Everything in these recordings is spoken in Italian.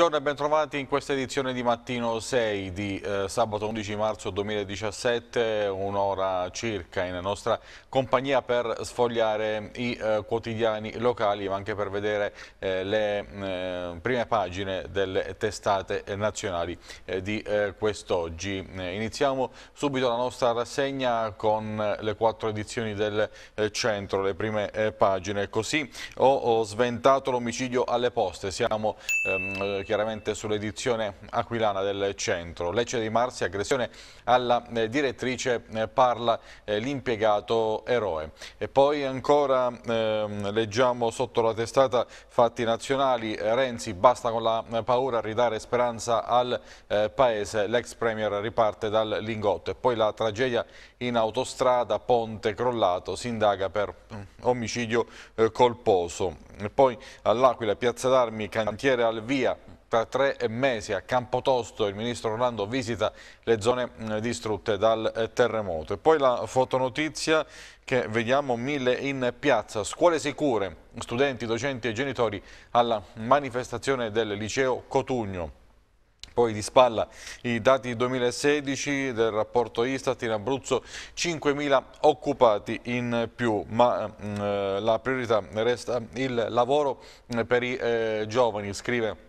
Buongiorno e bentrovati in questa edizione di Mattino 6 di eh, sabato 11 marzo 2017, un'ora circa in nostra compagnia per sfogliare i eh, quotidiani locali ma anche per vedere eh, le mm, eh, prime pagine delle testate nazionali eh, di eh, quest'oggi. Iniziamo subito la nostra rassegna con le quattro edizioni del centro, le prime pagine. Così ho, ho sventato l'omicidio alle poste, siamo ehm, chiaramente sull'edizione aquilana del centro. Lecce di Marsi, aggressione alla eh, direttrice, eh, parla eh, l'impiegato eroe. E poi ancora ehm, leggiamo sotto la testata fatti nazionali, Renzi basta con la paura a ridare speranza al eh, paese, l'ex premier riparte dal lingotto e poi la tragedia in autostrada, ponte crollato, si indaga per mm, omicidio eh, colposo. E poi all'Aquila, Piazza d'Armi, cantiere al via, tra tre mesi a Campotosto il ministro Orlando visita le zone mm, distrutte dal eh, terremoto. E poi la fotonotizia che vediamo mille in piazza, scuole sicure, studenti, docenti e genitori alla manifestazione del liceo Cotugno. Poi di spalla i dati 2016 del rapporto Istat in Abruzzo 5.000 occupati in più, ma mh, mm, eh, la priorità resta il lavoro mm, per i eh, giovani, scrive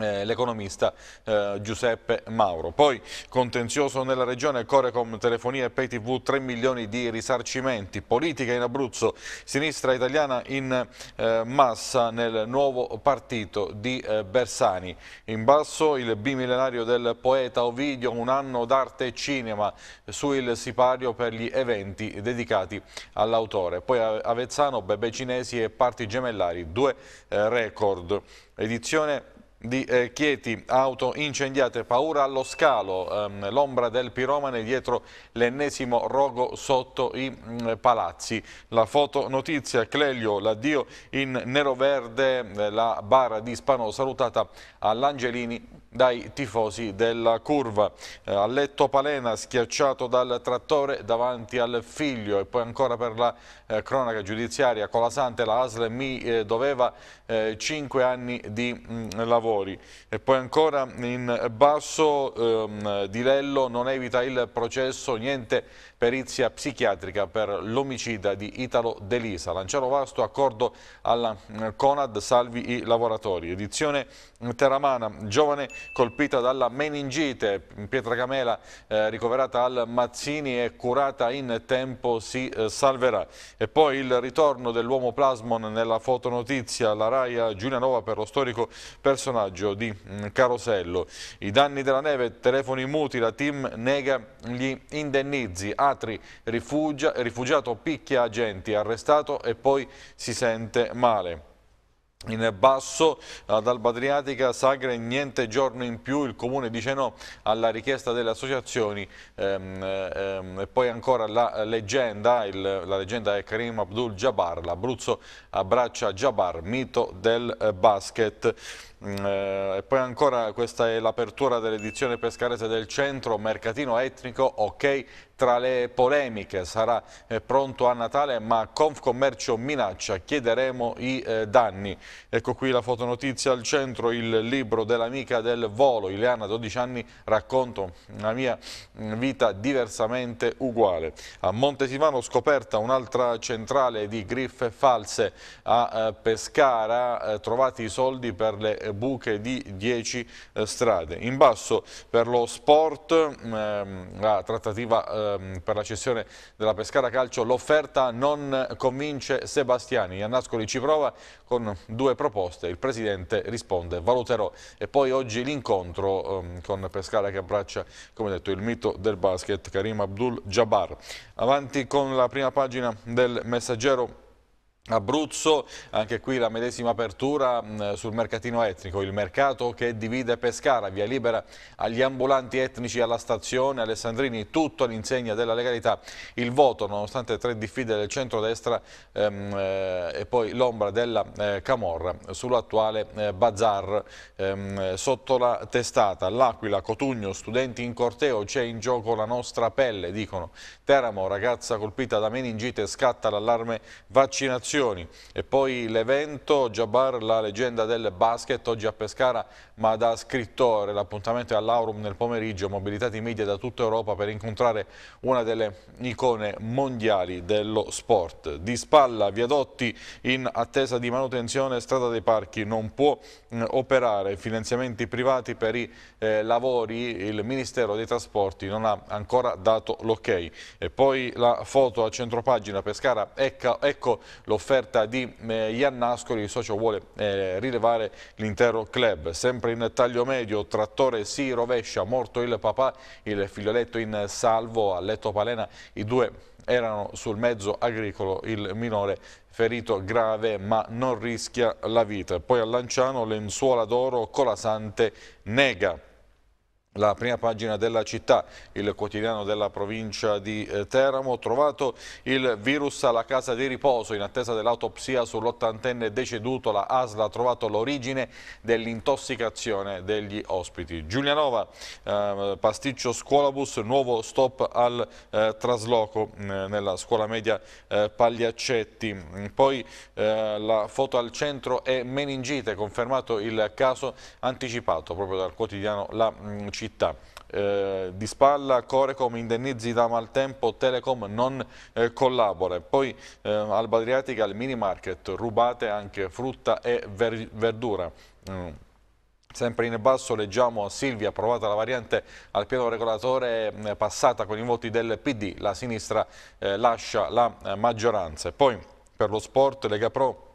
eh, l'economista eh, Giuseppe Mauro. Poi contenzioso nella regione Corecom, Telefonia e tv, 3 milioni di risarcimenti, politica in Abruzzo, sinistra italiana in eh, massa nel nuovo partito di eh, Bersani. In basso il bimillenario del poeta Ovidio, un anno d'arte e cinema su il sipario per gli eventi dedicati all'autore. Poi Avezzano, Bebe Cinesi e Parti Gemellari, due eh, record. Edizione di eh, Chieti, auto incendiate, paura allo scalo, ehm, l'ombra del piromane dietro l'ennesimo rogo sotto i mh, mm, palazzi. La fotonotizia, Clelio, l'addio in nero-verde, eh, la bara di Spano salutata all'Angelini dai tifosi della curva. Eh, a letto Palena schiacciato dal trattore davanti al figlio e poi ancora per la eh, cronaca giudiziaria Colasante la ASL mi eh, doveva 5 eh, anni di mh, mm, lavori e poi ancora in basso ehm, Di Lello non evita il processo, niente perizia psichiatrica per l'omicida di Italo Delisa. Lanciano Vasto, accordo alla eh, Conad Salvi i lavoratori. Edizione Teramana, giovane colpita dalla meningite, Pietracamela eh, ricoverata al Mazzini e curata in tempo si eh, salverà. E poi il ritorno dell'uomo Plasmon nella fotonotizia, la Raia Giulianova per lo storico personaggio di mh, mm, Carosello. I danni della neve, telefoni muti, la team nega gli indennizi. Ah, metri, rifugia, rifugiato picchia agenti, arrestato e poi si sente male. In basso ad Alba Adriatica, Sagre niente giorno in più, il comune dice no alla richiesta delle associazioni ehm, ehm, e poi ancora la leggenda, il, la leggenda è Karim Abdul Jabbar, l'Abruzzo abbraccia Jabbar, mito del eh, basket. Mm, eh, e poi ancora questa è l'apertura dell'edizione pescarese del centro, mercatino etnico, ok, tra le polemiche sarà eh, pronto a Natale ma Confcommercio minaccia, chiederemo i eh, danni. Ecco qui la fotonotizia al centro, il libro dell'amica del volo, Ileana, 12 anni, racconto la mia mm, vita diversamente uguale. A Montesimano scoperta un'altra centrale di griffe false a Pescara, trovati i soldi per le buche di 10 eh, strade. In basso per lo sport, mm, ehm, la trattativa ehm, per la cessione della Pescara Calcio, l'offerta non convince Sebastiani. Iannascoli ci prova con due proposte, il presidente risponde valuterò. E poi oggi l'incontro ehm, con Pescara che abbraccia, come detto, il mito del basket Karim Abdul Jabbar. Avanti con la prima pagina del messaggero Abruzzo, anche qui la medesima apertura mh, mm, sul mercatino etnico, il mercato che divide Pescara, via libera agli ambulanti etnici alla stazione, Alessandrini, tutto all'insegna della legalità, il voto nonostante tre diffide del centrodestra ehm, eh, e poi l'ombra della eh, Camorra sull'attuale eh, bazar ehm, sotto la testata, l'Aquila, Cotugno, studenti in corteo, c'è in gioco la nostra pelle, dicono Teramo, ragazza colpita da meningite, scatta l'allarme vaccinazione emozioni. E poi l'evento Jabbar, la leggenda del basket, oggi a Pescara, ma da scrittore. L'appuntamento è all'Aurum nel pomeriggio, mobilitati media da tutta Europa per incontrare una delle icone mondiali dello sport. Di spalla, viadotti in attesa di manutenzione, strada dei parchi non può mh, eh, operare finanziamenti privati per i eh, lavori. Il Ministero dei Trasporti non ha ancora dato l'ok. E poi la foto a centropagina Pescara, ecco, ecco lo l'offerta di eh, Iannascoli, il socio vuole eh, rilevare l'intero club. Sempre in taglio medio, trattore si rovescia, morto il papà, il figlioletto in salvo, a letto palena i due erano sul mezzo agricolo, il minore ferito grave ma non rischia la vita. Poi a Lanciano lenzuola d'oro, Colasante nega. La prima pagina della città, il quotidiano della provincia di eh, Teramo, trovato il virus alla casa di riposo in attesa dell'autopsia sull'ottantenne deceduto, la ASLA ha trovato l'origine dell'intossicazione degli ospiti. Giulianova, eh, pasticcio scuolabus, nuovo stop al eh, trasloco eh, nella scuola media eh, Pagliaccetti. Poi eh, la foto al centro è meningite, confermato il caso anticipato proprio dal quotidiano La mm, Città città. Eh, di spalla Corecom indennizzi da maltempo, Telecom non eh, collabora. Poi eh, Alba Adriatica al mini market, rubate anche frutta e ver verdura. Mm. Sempre in basso leggiamo a Silvia approvata la variante al piano regolatore mm, passata con i voti del PD, la sinistra eh, lascia la eh, maggioranza. E poi per lo sport Lega Pro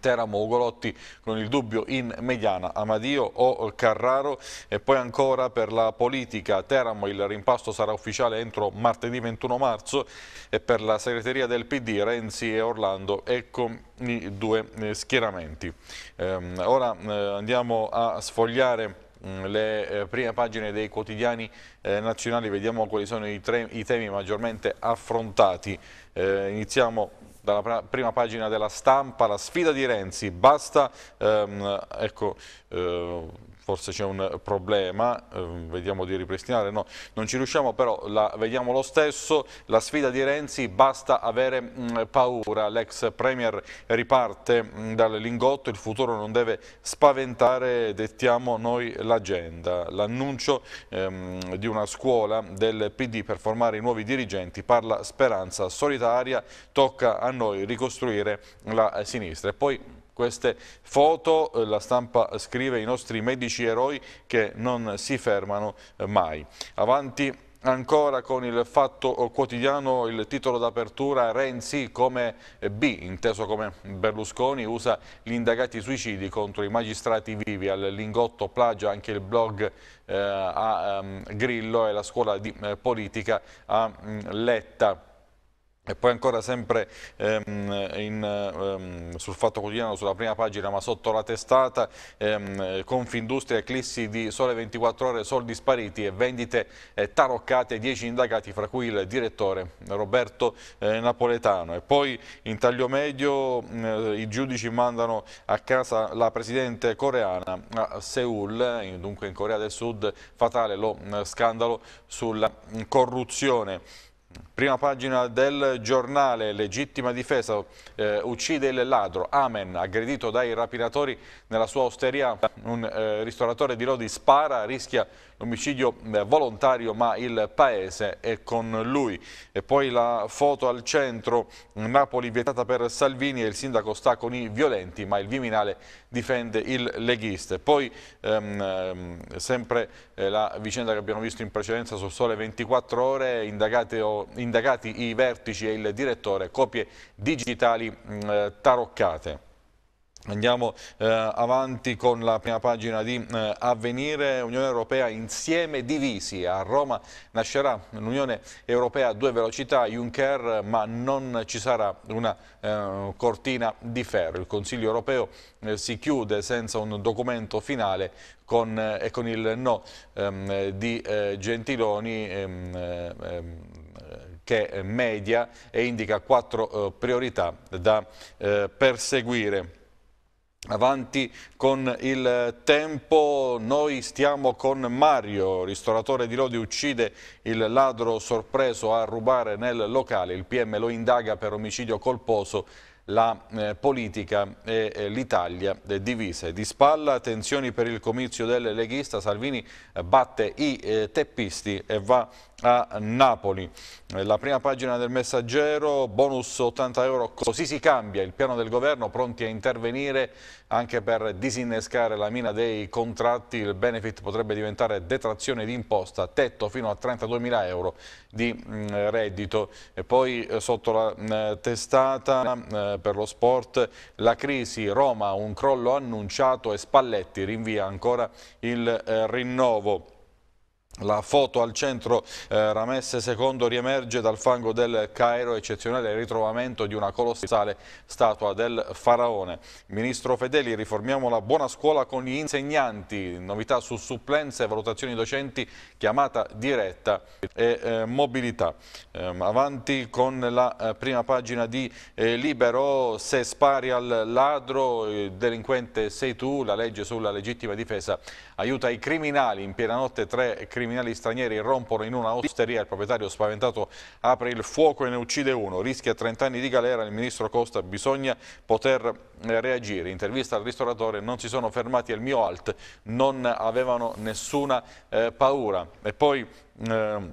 Teramo Ugolotti con il dubbio in mediana Amadio o Carraro e poi ancora per la politica Teramo il rimpasto sarà ufficiale entro martedì 21 marzo e per la segreteria del PD Renzi e Orlando ecco i due eh, schieramenti. Ehm, ora eh, andiamo a sfogliare mm, le eh, prime pagine dei quotidiani nazionali, vediamo quali sono i, temi maggiormente affrontati. iniziamo dalla prima pagina della stampa, la sfida di Renzi, basta ehm, ecco, eh, forse c'è un problema, ehm, vediamo di ripristinare, no, non ci riusciamo però la vediamo lo stesso, la sfida di Renzi basta avere mh, paura, l'ex Premier riparte mh, dal lingotto, il futuro non deve spaventare, dettiamo noi l'agenda, l'annuncio ehm, di una scuola del PD per formare i nuovi dirigenti parla speranza solitaria, tocca a noi ricostruire la eh, sinistra e poi queste foto, eh, la stampa scrive i nostri medici eroi che non si fermano eh, mai. Avanti Ancora con il fatto quotidiano il titolo d'apertura Renzi come eh, B, inteso come Berlusconi, usa gli indagati suicidi contro i magistrati vivi al Lingotto Plagia, anche il blog eh, a um, Grillo e la scuola di eh, politica a um, Letta. E poi ancora sempre ehm, in, ehm, sul Fatto Quotidiano, sulla prima pagina ma sotto la testata, ehm, Confindustria eclissi di sole 24 ore, soldi spariti e vendite eh, taroccate, 10 indagati fra cui il direttore Roberto eh, Napoletano. E poi in taglio medio eh, i giudici mandano a casa la presidente coreana a Seoul, eh, dunque in Corea del Sud, fatale lo eh, scandalo sulla mm, corruzione. Prima pagina del giornale, legittima difesa, eh, uccide il ladro, Amen, aggredito dai rapinatori nella sua osteria, un eh, ristoratore di Lodi spara, rischia l'omicidio eh, volontario ma il paese è con lui. E poi la foto al centro, Napoli vietata per Salvini e il sindaco sta con i violenti ma il Viminale difende il leghista. Poi ehm, ehm sempre eh, la vicenda che abbiamo visto in precedenza sul Sole 24 Ore, indagate o indagati i vertici e il direttore, copie digitali mh, mm, eh, taroccate. Andiamo eh, avanti con la prima pagina di eh, Avvenire, Unione Europea insieme divisi. A Roma nascerà l'Unione Europea a due velocità, Juncker, ma non ci sarà una eh, cortina di ferro. Il Consiglio Europeo eh, si chiude senza un documento finale con, eh, e con il no ehm, di Gentiloni ehm, ehm, che media e indica quattro eh, priorità da eh, perseguire avanti con il tempo, noi stiamo con Mario, ristoratore di Lodi uccide il ladro sorpreso a rubare nel locale, il PM lo indaga per omicidio colposo, la eh, politica e eh, l'Italia eh, divise. Di spalla, tensioni per il comizio del leghista, Salvini eh, batte i teppisti e va a Napoli. La prima pagina del messaggero, bonus 80 euro, così si cambia il piano del governo, pronti a intervenire anche per disinnescare la mina dei contratti, il benefit potrebbe diventare detrazione di imposta, tetto fino a 32 mila euro di mm, reddito. E poi eh, sotto la mm, testata mm, eh, per lo sport, la crisi, Roma un crollo annunciato e Spalletti rinvia ancora il eh, rinnovo. La foto al centro eh, Ramesse II riemerge dal fango del Cairo, eccezionale ritrovamento di una colossale statua del faraone. Ministro Fedeli, riformiamo la buona scuola con gli insegnanti, novità su supplenze valutazioni docenti, chiamata diretta e eh, mobilità. Eh, avanti con la eh, prima pagina di eh, Libero, se spari al ladro, il eh, delinquente sei tu, la legge sulla legittima difesa aiuta i criminali, in piena notte tre criminali criminali stranieri rompono in una osteria, il proprietario spaventato apre il fuoco e ne uccide uno, rischia 30 anni di galera, il ministro Costa bisogna poter eh, reagire, intervista al ristoratore, non si sono fermati al mio alt, non avevano nessuna eh, paura. E poi... Eh,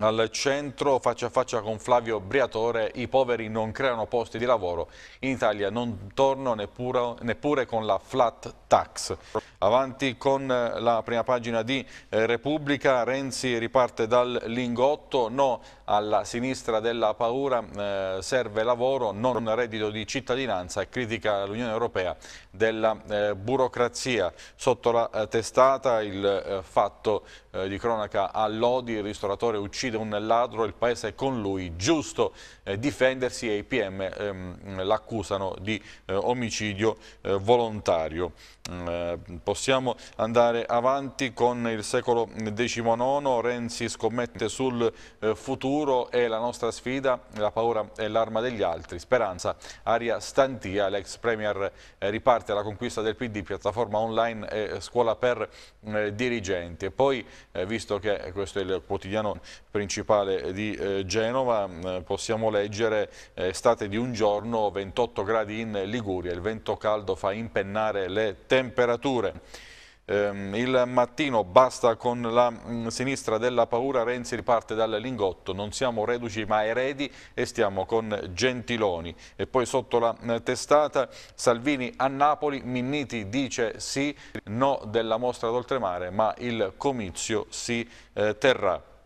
al centro, faccia a faccia con Flavio Briatore, i poveri non creano posti di lavoro. In Italia non torno neppure, neppure con la flat tax. Avanti con eh, la prima pagina di eh, Repubblica, Renzi riparte dal lingotto, no alla sinistra della paura eh, serve lavoro, non reddito di cittadinanza e critica l'Unione Europea della eh, burocrazia. Sotto la eh, testata il eh, fatto eh, di cronaca a Lodi, il ristoratore uccide un ladro, il paese è con lui, giusto eh, difendersi e i PM ehm, l'accusano di omicidio volontario. Mm, eh, possiamo andare avanti con il secolo XIX, Renzi scommette sul eh, futuro e la nostra sfida, la paura è l'arma degli altri, speranza, aria stantia, l'ex premier eh, riparte alla conquista del PD, piattaforma online e scuola per dirigenti e poi visto che questo è il quotidiano principale di Genova mm, possiamo leggere estate di un giorno 28 gradi in Liguria, il vento caldo fa impennare le terre temperature. Ehm, il mattino basta con la mm, sinistra della paura, Renzi riparte dal lingotto, non siamo reduci ma eredi e stiamo con Gentiloni. E poi sotto la eh, testata Salvini a Napoli, Minniti dice sì, no della mostra d'oltremare ma il comizio si eh, terrà.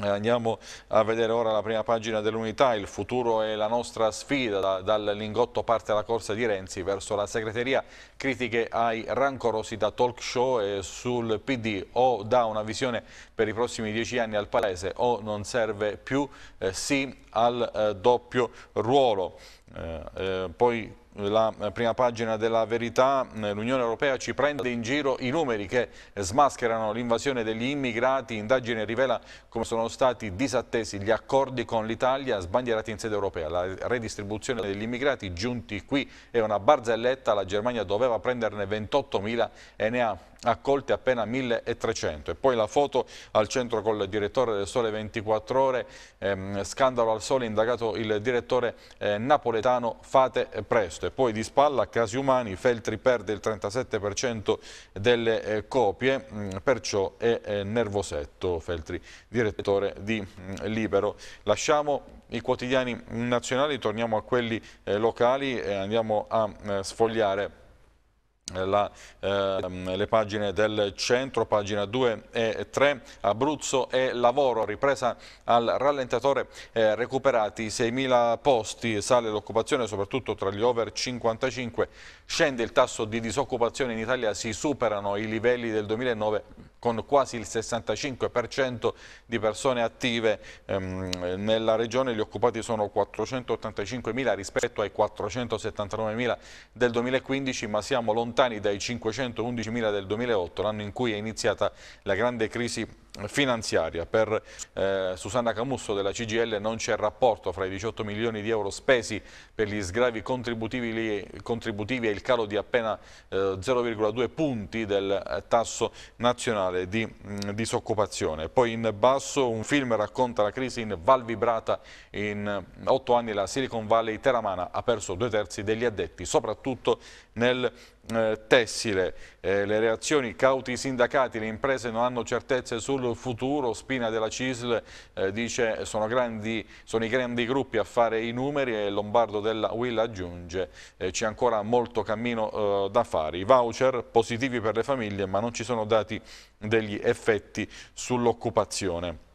Eh, andiamo a vedere ora la prima pagina dell'unità, il futuro è la nostra sfida, dal Lingotto parte la corsa di Renzi verso la segreteria, critiche ai rancorosi da talk show e sul PD, o dà una visione per i prossimi dieci anni al Paese o non serve più, eh, sì al eh, doppio ruolo. Eh, eh poi la eh, prima pagina della verità, eh, l'Unione Europea ci prende in giro i numeri che smascherano l'invasione degli immigrati, indagine rivela come sono stati disattesi gli accordi con l'Italia sbandierati in sede europea, la redistribuzione degli immigrati giunti qui è una barzelletta, la Germania doveva prenderne 28.000 e ne ha accolti appena 1300 e poi la foto al centro col direttore del Sole 24 Ore ehm, scandalo al Sole indagato il direttore eh, napoletano fate presto e poi di spalla casi umani Feltri perde il 37% delle eh, copie mh, mm, perciò è eh, nervosetto Feltri direttore di mh, mm, Libero lasciamo i quotidiani nazionali torniamo a quelli eh, locali e andiamo a eh, sfogliare la, eh, le pagine del centro, pagina 2 e 3, Abruzzo e lavoro, ripresa al rallentatore, eh, recuperati 6.000 posti, sale l'occupazione soprattutto tra gli over 55, scende il tasso di disoccupazione in Italia, si superano i livelli del 2009 con quasi il 65% di persone attive ehm, nella regione, gli occupati sono 485.000 rispetto ai 479.000 del 2015, ma siamo lontani dai 511.000 del 2008, l'anno in cui è iniziata la grande crisi finanziaria. Per eh, Susanna Camusso della CGL non c'è rapporto fra i 18 milioni di euro spesi per gli sgravi contributivi, contributivi e il calo di appena eh, 0,2 punti del eh, tasso nazionale di mh, mm, disoccupazione. Poi in basso un film racconta la crisi in Val Vibrata. In eh, otto anni la Silicon Valley Teramana ha perso due terzi degli addetti, soprattutto nel eh, tessile, eh, le reazioni cauti sindacati, le imprese non hanno certezze sul futuro, Spina della CISL eh, dice sono, grandi, sono i grandi gruppi a fare i numeri e Lombardo della Will aggiunge eh, c'è ancora molto cammino eh, da fare, i voucher positivi per le famiglie ma non ci sono dati degli effetti sull'occupazione.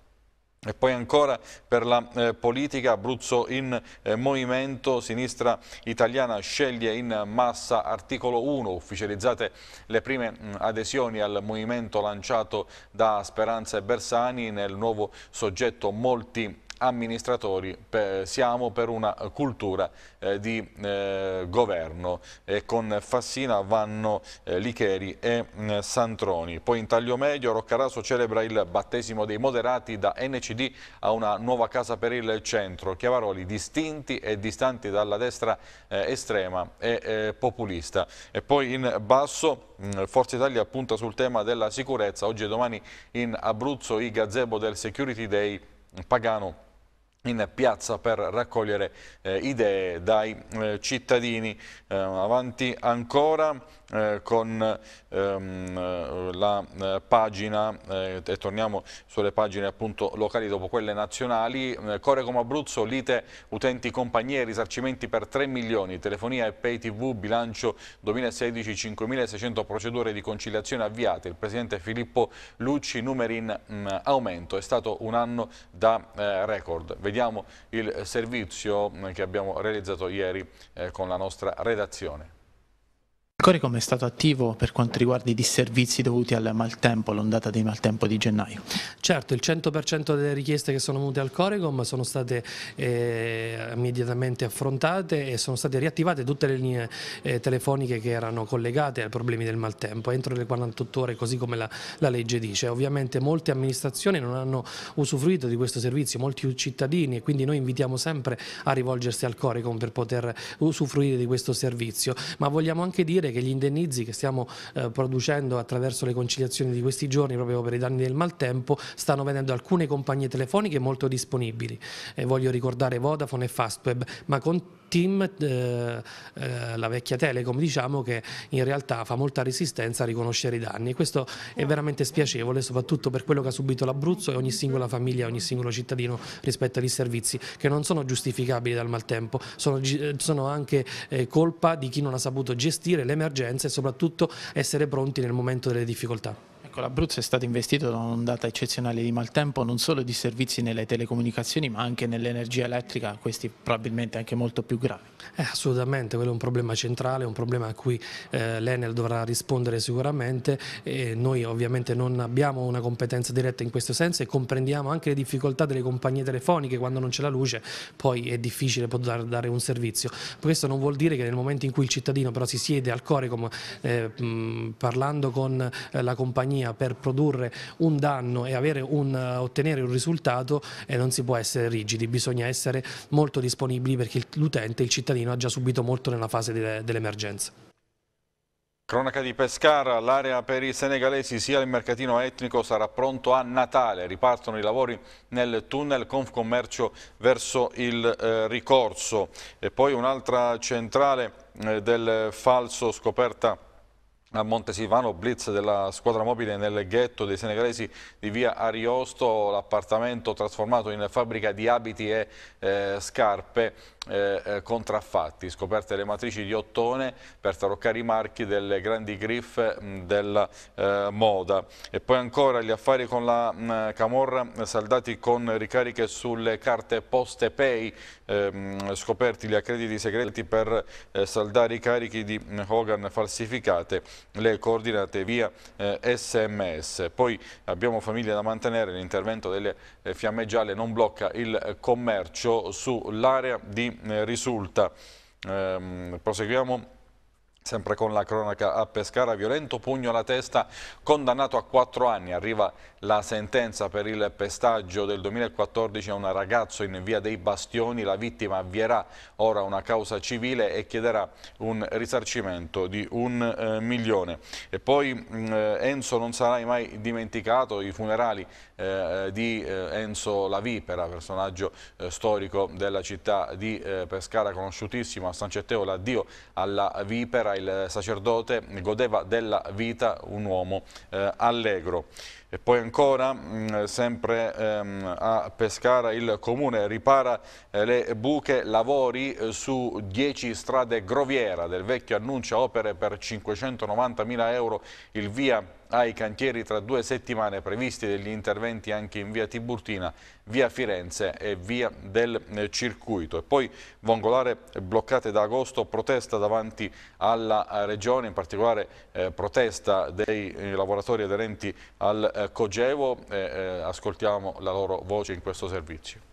E poi ancora per la eh, politica Abruzzo in eh, movimento, sinistra italiana sceglie in massa articolo 1, ufficializzate le prime mh, adesioni al movimento lanciato da Speranza e Bersani nel nuovo soggetto molti amministratori per, siamo per una cultura eh, di eh, governo e con Fassina vanno eh, Licheri e mh, mm, Santroni. Poi in taglio medio Roccaraso celebra il battesimo dei moderati da NCD a una nuova casa per il centro. Chiavaroli distinti e distanti dalla destra eh, estrema e eh, populista. E poi in basso mh, mm, Forza Italia punta sul tema della sicurezza. Oggi e domani in Abruzzo i gazebo del Security Day mm, Pagano in piazza per raccogliere eh, idee dai eh, cittadini. Eh, avanti ancora eh, con ehm, eh, la eh, pagina e torniamo sulle pagine appunto locali dopo quelle nazionali. Core come Abruzzo, lite utenti compagnie, risarcimenti per 3 milioni, telefonia e pay tv, bilancio 2016 5.600 procedure di conciliazione avviate. Il presidente Filippo Lucci, numeri in mh, mm, aumento, è stato un anno da record. Vediamo vediamo il servizio che abbiamo realizzato ieri eh, con la nostra redazione. Coricom è stato attivo per quanto riguarda i disservizi dovuti al maltempo, l'ondata di maltempo di gennaio. Certo, il 100% delle richieste che sono venute al Coricom sono state eh, immediatamente affrontate e sono state riattivate tutte le linee eh, telefoniche che erano collegate ai problemi del maltempo entro le 48 ore così come la, la, legge dice. Ovviamente molte amministrazioni non hanno usufruito di questo servizio, molti cittadini e quindi noi invitiamo sempre a rivolgersi al Coricom per poter usufruire di questo servizio, ma vogliamo anche dire dire che gli indennizi che stiamo eh, producendo attraverso le conciliazioni di questi giorni proprio per i danni del maltempo stanno vedendo alcune compagnie telefoniche molto disponibili. E eh, voglio ricordare Vodafone e Fastweb, ma con team, eh, eh, la vecchia Telecom diciamo che in realtà fa molta resistenza a riconoscere i danni. Questo è veramente spiacevole soprattutto per quello che ha subito l'Abruzzo e ogni singola famiglia, ogni singolo cittadino rispetto agli servizi che non sono giustificabili dal maltempo, sono, sono anche eh, colpa di chi non ha saputo gestire le emergenze e soprattutto essere pronti nel momento delle difficoltà. Ecco, l'Abruzzo è stato investito da un'ondata eccezionale di maltempo, non solo di servizi nelle telecomunicazioni, ma anche nell'energia elettrica, questi probabilmente anche molto più gravi. Eh, assolutamente, quello è un problema centrale, un problema a cui eh, l'Enel dovrà rispondere sicuramente e noi ovviamente non abbiamo una competenza diretta in questo senso e comprendiamo anche le difficoltà delle compagnie telefoniche quando non c'è la luce, poi è difficile poter dare un servizio. Questo non vuol dire che nel momento in cui il cittadino però si siede al Corecom eh, parlando con eh, la compagnia linea per produrre un danno e un, eh, ottenere un risultato eh, non si può essere rigidi, bisogna essere molto disponibili perché l'utente, il cittadino ha già subito molto nella fase de, dell'emergenza. Cronaca di Pescara, l'area per i senegalesi sia il mercatino etnico sarà pronto a Natale. Ripartono i lavori nel tunnel Confcommercio verso il eh, ricorso. E poi un'altra centrale eh, del falso scoperta a Montesilvano, blitz della squadra mobile nel ghetto dei senegalesi di via Ariosto, l'appartamento trasformato in fabbrica di abiti e eh, scarpe. Eh, eh, contraffatti, scoperte le matrici di ottone per taroccare i marchi delle grandi griffe mm, della eh, moda. E poi ancora gli affari con la mh, mm, Camorra saldati con ricariche sulle carte poste pay, ehm, scoperti gli accrediti segreti per eh, saldare i carichi di mm, Hogan falsificate, le coordinate via sms. Eh, poi abbiamo famiglie da mantenere, l'intervento delle eh, fiamme gialle non blocca il commercio sull'area di eh, risulta. Ehm, proseguiamo sempre con la cronaca a Pescara, violento pugno alla testa, condannato a quattro anni, arriva la sentenza per il pestaggio del 2014 a un ragazzo in via dei Bastioni. La vittima avvierà ora una causa civile e chiederà un risarcimento di un eh, milione. E poi mh, mm, eh, Enzo non sarai mai dimenticato i funerali eh, eh di eh, Enzo La Vipera, personaggio eh, storico della città di Pescara, conosciutissimo a San Cetteo, l'addio alla Vipera, il sacerdote godeva della vita un uomo allegro. E poi ancora, mm, sempre ehm, a Pescara, il Comune ripara eh, le buche lavori eh, su 10 strade groviera. Del vecchio annuncia opere per 590 mila euro il via ai cantieri tra due settimane previsti degli interventi anche in via Tiburtina, via Firenze e via del eh, circuito. E poi Vongolare bloccate da agosto, protesta davanti alla eh, Regione, in particolare eh, protesta dei eh, lavoratori aderenti al eh, Cogevo. ascoltiamo la loro voce in questo servizio.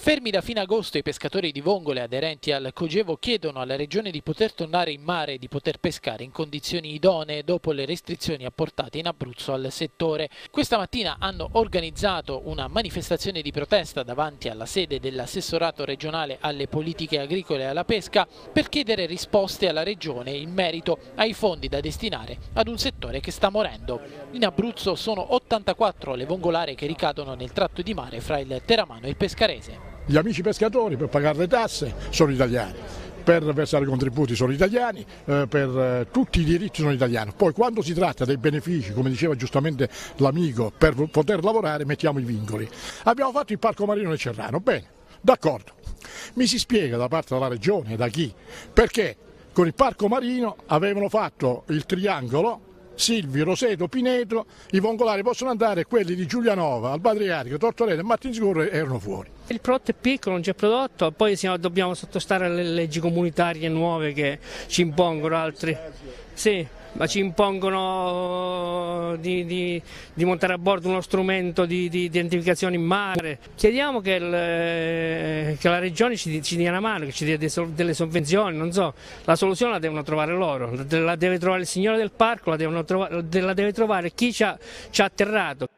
Fermi da fine agosto i pescatori di vongole aderenti al Cogevo chiedono alla regione di poter tornare in mare e di poter pescare in condizioni idonee dopo le restrizioni apportate in Abruzzo al settore. Questa mattina hanno organizzato una manifestazione di protesta davanti alla sede dell'assessorato regionale alle politiche agricole e alla pesca per chiedere risposte alla regione in merito ai fondi da destinare ad un settore che sta morendo. In Abruzzo sono 84 le vongolare che ricadono nel tratto di mare fra il Teramano e il Pescarese. Gli amici pescatori per pagare le tasse sono italiani per versare contributi sono italiani, eh, per eh, tutti i diritti sono italiani. Poi quando si tratta dei benefici, come diceva giustamente l'amico, per poter lavorare mettiamo i vincoli. Abbiamo fatto il parco marino del Cerrano, bene, d'accordo. Mi si spiega da parte della regione, da chi, perché con il parco marino avevano fatto il triangolo Silvi, Roseto, Pineto, i vongolari possono andare, quelli di Giulianova, Albadriatico, Tortorello e Martinsburgo erano fuori. Il prodotto è piccolo, non c'è prodotto, poi dobbiamo sottostare alle leggi comunitarie nuove che ci impongono altri. Sì, ma ci impongono eh, di, di, di, montare a bordo uno strumento di, di identificazione in mare. Chiediamo che, il, eh, che la regione ci, ci, dia una mano, che ci dia delle sovvenzioni, non so. La soluzione la devono trovare loro, la deve trovare il signore del parco, la, trovare, la deve trovare chi ci ha, ci ha atterrato.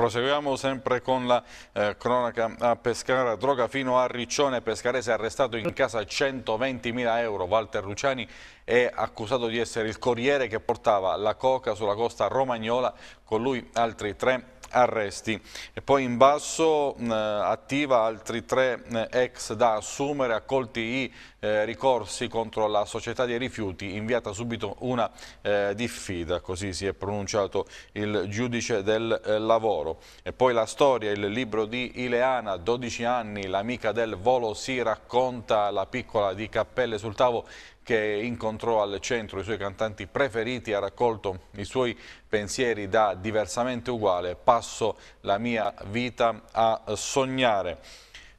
Proseguiamo sempre con la eh, cronaca a Pescara, droga fino a Riccione, pescarese arrestato in casa 120.000 euro, Walter Luciani è accusato di essere il corriere che portava la coca sulla costa romagnola, con lui altri tre arresti. E poi in basso eh, attiva altri tre eh, ex da assumere, accolti i eh, ricorsi contro la società dei rifiuti, inviata subito una eh, diffida, così si è pronunciato il giudice del eh, lavoro. E poi la storia, il libro di Ileana, 12 anni, l'amica del volo si racconta, la piccola di cappelle sul tavolo che incontrò al centro i suoi cantanti preferiti, ha raccolto i suoi pensieri da Diversamente Uguale, Passo la mia vita a sognare.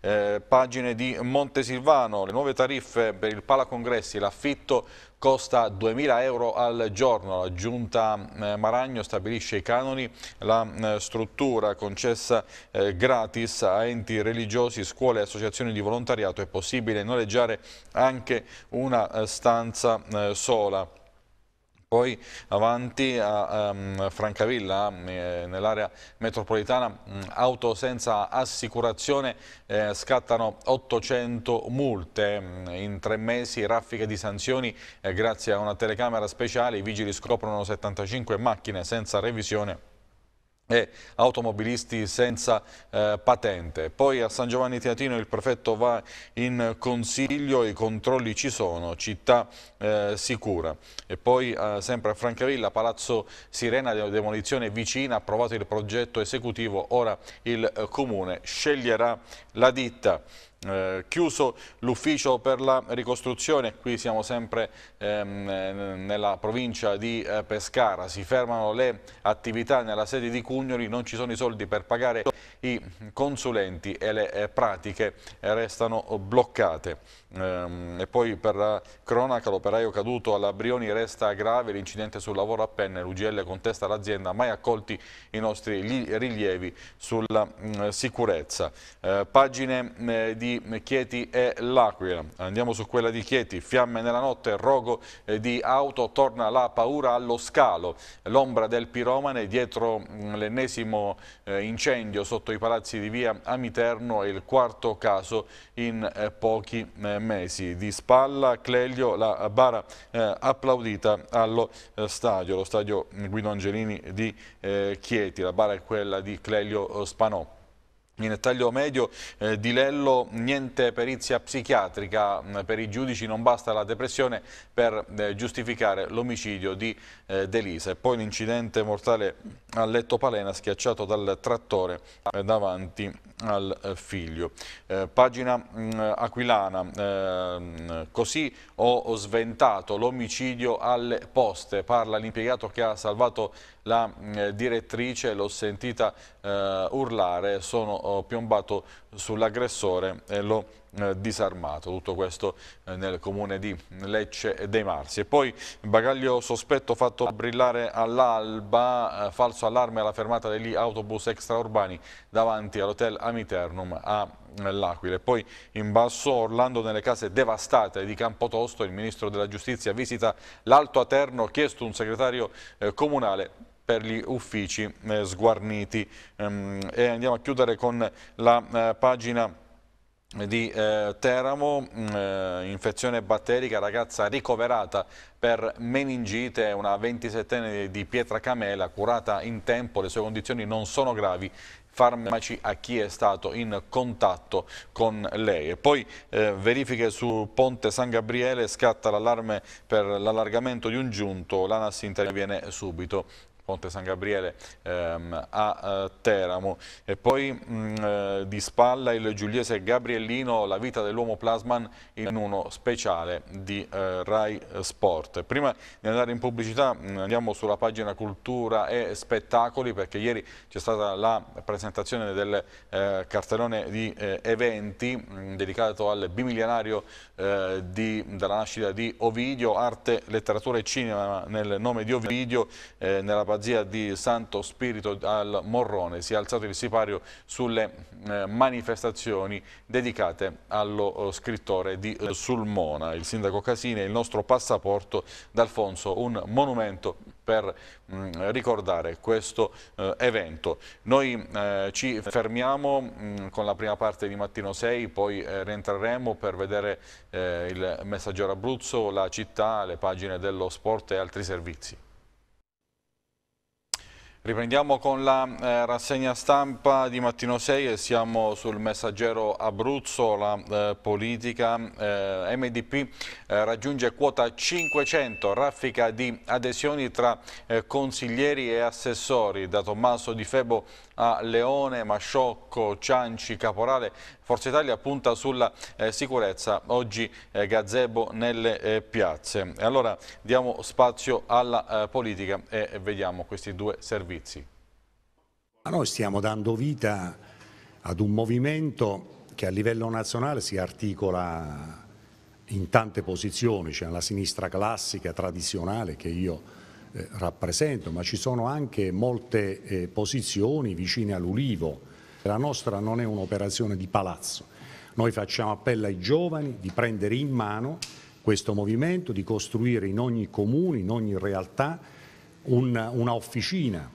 Eh, pagine di Montesilvano, le nuove tariffe per il Pala Congressi, l'affitto costa 2.000 euro al giorno, la giunta eh, Maragno stabilisce i canoni, la eh, struttura concessa eh, gratis a enti religiosi, scuole e associazioni di volontariato, è possibile noleggiare anche una eh, stanza sola. Poi avanti a um, Francavilla, eh, nell'area metropolitana, mh, mm, auto senza assicurazione, eh, scattano 800 multe mh, mm, in tre mesi, raffiche di sanzioni eh, grazie a una telecamera speciale, i vigili scoprono 75 macchine senza revisione e automobilisti senza eh, patente. Poi a San Giovanni Teatino il prefetto va in consiglio, i controlli ci sono, città eh, sicura. E poi eh, sempre a Francavilla, Palazzo Sirena, demolizione vicina, approvato il progetto esecutivo, ora il eh, comune sceglierà la ditta. Eh, chiuso l'ufficio per la ricostruzione, qui siamo sempre ehm, eh, nella provincia di eh, Pescara, si fermano le attività nella sede di Cugnoli, non ci sono i soldi per pagare i consulenti e le eh, pratiche eh, restano bloccate. Ehm, e poi per la cronaca l'operaio caduto alla Brioni resta grave, l'incidente sul lavoro a penne, l'UGL contesta l'azienda, mai accolti i nostri rilievi sulla mh, mm, sicurezza. pagine di di Chieti e L'Aquila. Andiamo su quella di Chieti, fiamme nella notte, rogo eh, di auto, torna la paura allo scalo. L'ombra del piromane dietro mm, l'ennesimo eh, incendio sotto i palazzi di via Amiterno e il quarto caso in eh, pochi mesi. Di spalla Cleglio, la bara applaudita allo stadio, lo stadio Guido Angelini di Chieti. La bara è quella di Cleglio Spanò. In taglio medio eh, di Lello niente perizia psichiatrica, mm, per i giudici non basta la depressione per eh, giustificare l'omicidio di eh, Delisa. E poi l'incidente mortale a Letto Palena schiacciato dal trattore eh, davanti al eh, figlio. Eh, pagina mh, mm, aquilana, ehm, così ho sventato l'omicidio alle poste, parla l'impiegato che ha salvato la mm, eh, direttrice, l'ho sentita eh, urlare, sono oh, piombato sull'aggressore e lo eh, disarmato. Tutto questo eh, nel comune di Lecce e dei Marsi. E poi bagaglio sospetto fatto brillare all'alba, eh, falso allarme alla fermata degli autobus extraurbani davanti all'hotel Amiternum a eh, L'Aquila. E Poi in basso Orlando nelle case devastate di Campotosto, il ministro della giustizia visita l'Alto Aterno, chiesto un segretario eh, comunale per gli uffici eh, sguarniti. Ehm, e andiamo a chiudere con la eh, pagina di eh, Teramo, mh, mm, eh, infezione batterica, ragazza ricoverata per meningite, una 27enne di Pietra Camela, curata in tempo, le sue condizioni non sono gravi, farmaci a chi è stato in contatto con lei. E poi eh, verifiche su Ponte San Gabriele, scatta l'allarme per l'allargamento di un giunto, l'ANAS interviene subito. Ponte San Gabriele ehm, a eh, Teramo. E poi mh, mm, eh, di spalla il giuliese Gabriellino, la vita dell'uomo Plasman in uno speciale di eh, Rai Sport. Prima di andare in pubblicità mm, andiamo sulla pagina cultura e spettacoli perché ieri c'è stata la presentazione del eh, cartellone di eh, eventi mh, mm, dedicato al bimilionario eh, di, della nascita di Ovidio, arte, letteratura e cinema nel nome di Ovidio nella pagina all'azienda di Santo Spirito al Morrone si è alzato il sipario sulle eh, manifestazioni dedicate allo eh, scrittore di eh, Sulmona. Il sindaco Casini, e il nostro passaporto d'Alfonso, un monumento per mh, mm, ricordare questo eh, evento. Noi eh, ci fermiamo mh, mm, con la prima parte di Mattino 6, poi eh, rientreremo per vedere il messaggero Abruzzo, la città, le pagine dello sport e altri servizi. Riprendiamo con la eh, rassegna stampa di mattino 6 e siamo sul messaggero Abruzzo, la eh, politica eh, MDP eh, raggiunge quota 500, raffica di adesioni tra eh, consiglieri e assessori, da Tommaso Di Febo a Leone, Masciocco, Cianci, Caporale, Forza Italia punta sulla eh, sicurezza, oggi gazebo nelle piazze. E allora diamo spazio alla politica e vediamo questi due servizi. Rizzi. Ma noi stiamo dando vita ad un movimento che a livello nazionale si articola in tante posizioni, c'è cioè la sinistra classica, tradizionale che io eh, rappresento, ma ci sono anche molte eh, posizioni vicine all'Ulivo. La nostra non è un'operazione di palazzo, noi facciamo appello ai giovani di prendere in mano questo movimento, di costruire in ogni comune, in ogni realtà una, una officina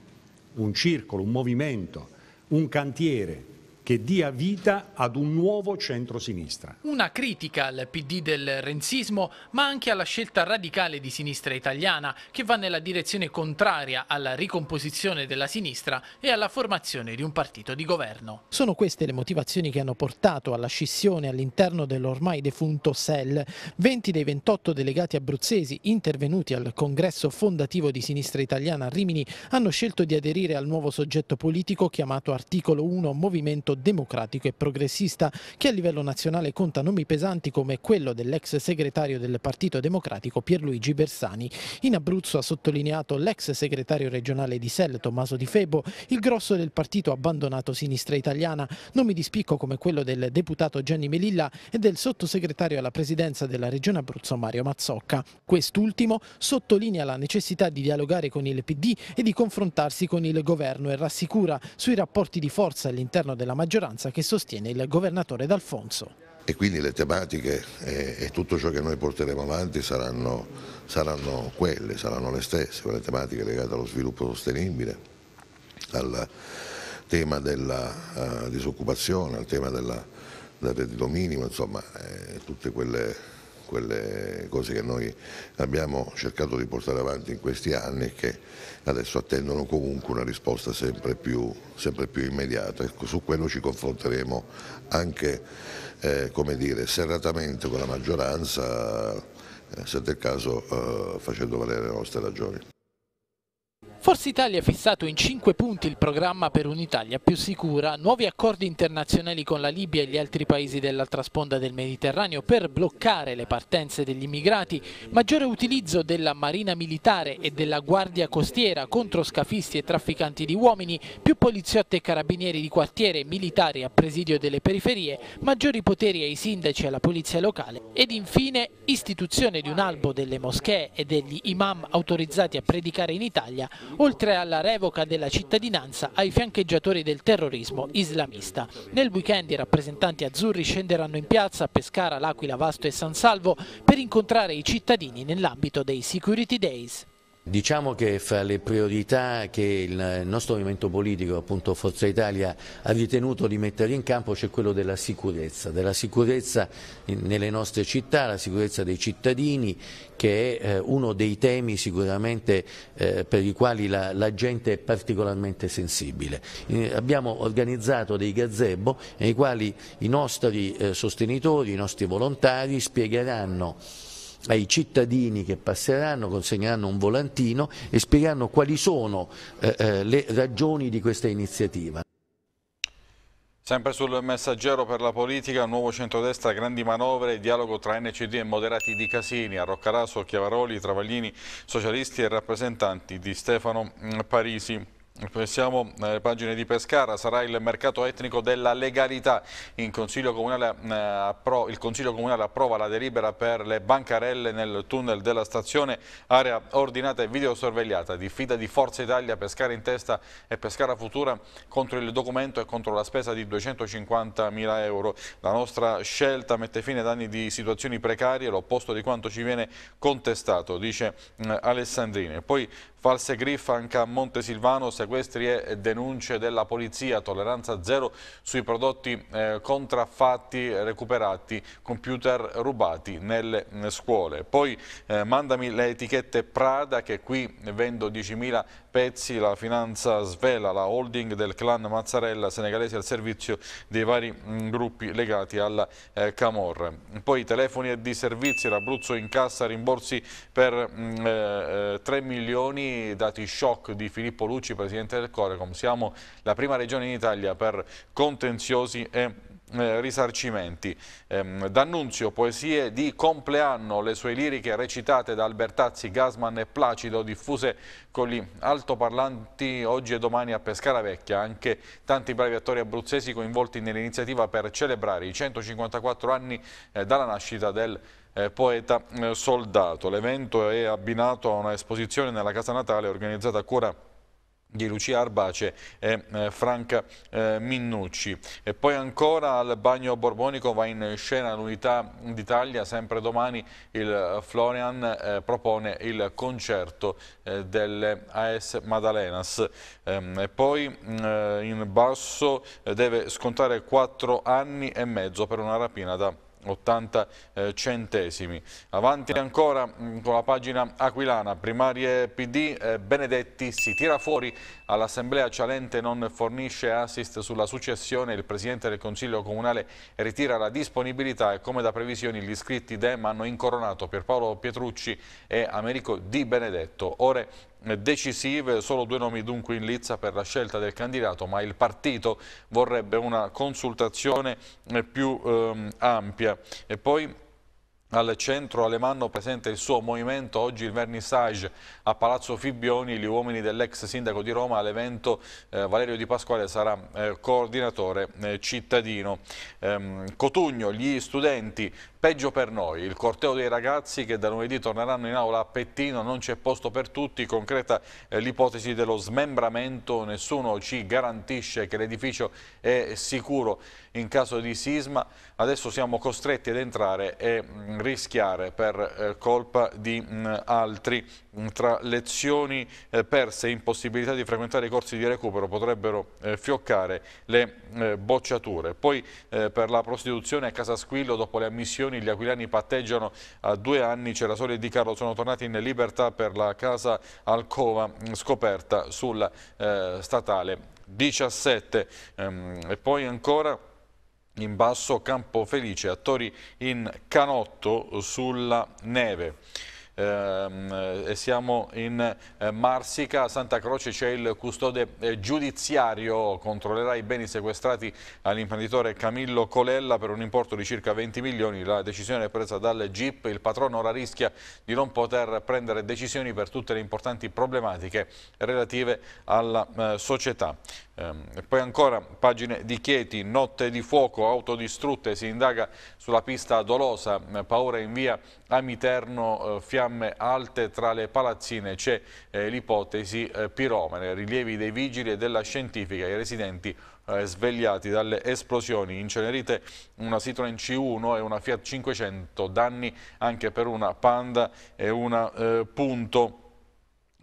un circolo, un movimento, un cantiere che dia vita ad un nuovo centro-sinistra. Una critica al PD del renzismo, ma anche alla scelta radicale di sinistra italiana, che va nella direzione contraria alla ricomposizione della sinistra e alla formazione di un partito di governo. Sono queste le motivazioni che hanno portato alla scissione all'interno dell'ormai defunto SEL. 20 dei 28 delegati abruzzesi intervenuti al congresso fondativo di sinistra italiana a Rimini hanno scelto di aderire al nuovo soggetto politico chiamato Articolo 1 Movimento democratico e progressista che a livello nazionale conta nomi pesanti come quello dell'ex segretario del Partito Democratico Pierluigi Bersani. In Abruzzo ha sottolineato l'ex segretario regionale di SEL Tommaso Di Febo il grosso del partito abbandonato sinistra italiana, nomi di spicco come quello del deputato Gianni Melilla e del sottosegretario alla presidenza della regione Abruzzo Mario Mazzocca. Quest'ultimo sottolinea la necessità di dialogare con il PD e di confrontarsi con il governo e rassicura sui rapporti di forza all'interno della maggioranza maggioranza che sostiene il governatore D'Alfonso. E quindi le tematiche e, tutto ciò che noi porteremo avanti saranno, saranno quelle, saranno le stesse, quelle tematiche legate allo sviluppo sostenibile, al tema della uh, disoccupazione, al tema della, del reddito minimo, insomma eh, tutte quelle, quelle, cose che noi abbiamo cercato di portare avanti in questi anni e che adesso attendono comunque una risposta sempre più, sempre più immediata. Ecco, su quello ci confronteremo anche eh, dire, serratamente con la maggioranza, eh, se del caso eh, facendo valere le nostre ragioni. Forza Italia ha fissato in 5 punti il programma per un'Italia più sicura, nuovi accordi internazionali con la Libia e gli altri paesi dell'altra sponda del Mediterraneo per bloccare le partenze degli immigrati, maggiore utilizzo della marina militare e della guardia costiera contro scafisti e trafficanti di uomini, più poliziotti e carabinieri di quartiere e militari a presidio delle periferie, maggiori poteri ai sindaci e alla polizia locale ed infine istituzione di un albo delle moschee e degli imam autorizzati a predicare in Italia oltre alla revoca della cittadinanza ai fiancheggiatori del terrorismo islamista. Nel weekend i rappresentanti azzurri scenderanno in piazza a Pescara, L'Aquila, Vasto e San Salvo per incontrare i cittadini nell'ambito dei Security Days. Diciamo che fra le priorità che il nostro movimento politico, appunto Forza Italia, ha ritenuto di mettere in campo c'è quello della sicurezza, della sicurezza nelle nostre città, la sicurezza dei cittadini che è eh, uno dei temi sicuramente eh, per i quali la, la gente è particolarmente sensibile. Eh, abbiamo organizzato dei gazebo nei quali i nostri sostenitori, i nostri volontari spiegheranno ai cittadini che passeranno, consegneranno un volantino e spiegheranno quali sono eh, eh, le ragioni di questa iniziativa. Sempre sul messaggero per la politica, nuovo centrodestra, grandi manovre, dialogo tra NCD e moderati di Casini, a Roccaraso, Chiavaroli, Travaglini, socialisti e rappresentanti di Stefano mm, Parisi. Passiamo alle pagine di Pescara, sarà il mercato etnico della legalità. Consiglio comunale, eh, il Consiglio Comunale approva la delibera per le bancarelle nel tunnel della stazione, area ordinata e videosorvegliata. Diffida di Forza Italia, Pescara in testa e Pescara Futura contro il documento e contro la spesa di 250 mila euro. La nostra scelta mette fine ad anni di situazioni precarie, l'opposto di quanto ci viene contestato, dice eh, Alessandrini. Poi False griffe anche a Montesilvano, sequestri e denunce della polizia, tolleranza zero sui prodotti eh, contraffatti recuperati, computer rubati nelle eh, scuole. Poi eh, mandami le etichette Prada che qui vendo 10.000 pezzi, la finanza svela la holding del clan Mazzarella senegalese al servizio dei vari mm, gruppi legati alla eh, Camorra. Poi telefoni e di servizi, l'Abruzzo incassa rimborsi per mm, eh, 3 eh, milioni, dati shock di Filippo Lucci, presidente del Corecom. Siamo la prima regione in Italia per contenziosi e eh, risarcimenti. Ehm, D'Annunzio, poesie di compleanno, le sue liriche recitate da Albertazzi, Gasman e Placido, diffuse con gli altoparlanti oggi e domani a Pescara Vecchia. Anche tanti bravi attori abruzzesi coinvolti nell'iniziativa per celebrare i 154 anni eh, dalla nascita del eh, poeta eh, soldato. L'evento è abbinato a un'esposizione nella Casa Natale organizzata a cura di Lucia Arbace e eh, Franca eh, Minnucci. E poi ancora al bagno borbonico va in scena l'unità d'Italia, sempre domani il Florian eh, propone il concerto eh, delle AS Madalenas. Ehm, e poi mm, eh, in basso eh, deve scontare quattro anni e mezzo per una rapina da 80 eh, centesimi. Avanti ancora mm, con la pagina aquilana, primarie PD, eh, Benedetti si tira fuori all'assemblea Cialente non fornisce assist sulla successione, il presidente del consiglio comunale ritira la disponibilità e come da previsioni gli iscritti DEM hanno incoronato Pierpaolo Pietrucci e Americo Di Benedetto. Ore decisive, solo due nomi dunque in lizza per la scelta del candidato, ma il partito vorrebbe una consultazione eh, più ehm, ampia. E poi al centro Alemanno presenta il suo movimento, oggi il vernissage a Palazzo Fibbioni, gli uomini dell'ex sindaco di Roma, all'evento eh, Valerio Di Pasquale sarà eh, coordinatore eh, cittadino. Ehm, Cotugno, gli studenti Peggio per noi, il corteo dei ragazzi che da lunedì torneranno in aula a Pettino, non c'è posto per tutti, concreta eh, l'ipotesi dello smembramento, nessuno ci garantisce che l'edificio è sicuro in caso di sisma, adesso siamo costretti ad entrare e mh, mm, rischiare per eh, colpa di mh, mm, altri. Mm, tra lezioni eh, perse e impossibilità di frequentare i corsi di recupero potrebbero eh, fioccare le eh, bocciature. Poi per la prostituzione a Casasquillo dopo le ammissioni gli aquilani patteggiano a due anni, Cerasoli e Di Carlo sono tornati in libertà per la casa Alcova mm, scoperta sulla statale 17 ehm, e poi ancora in basso Campo Felice, attori in canotto sulla neve ehm, siamo in eh, Marsica, a Santa Croce c'è il custode eh, giudiziario, controllerà i beni sequestrati all'imprenditore Camillo Colella per un importo di circa 20 milioni, la decisione è presa dal GIP, il patrono ora rischia di non poter prendere decisioni per tutte le importanti problematiche relative alla eh, società. Ehm, e poi ancora pagine di Chieti, notte di fuoco, autodistrutte, si indaga sulla pista dolosa, eh, paura in via Amiterno, eh, fiamme alte tra le palazzine, c'è eh, l'ipotesi piromane, rilievi dei vigili e della scientifica, i residenti svegliati dalle esplosioni, incenerite una Citroen C1 e una Fiat 500, danni anche per una Panda e una Punto.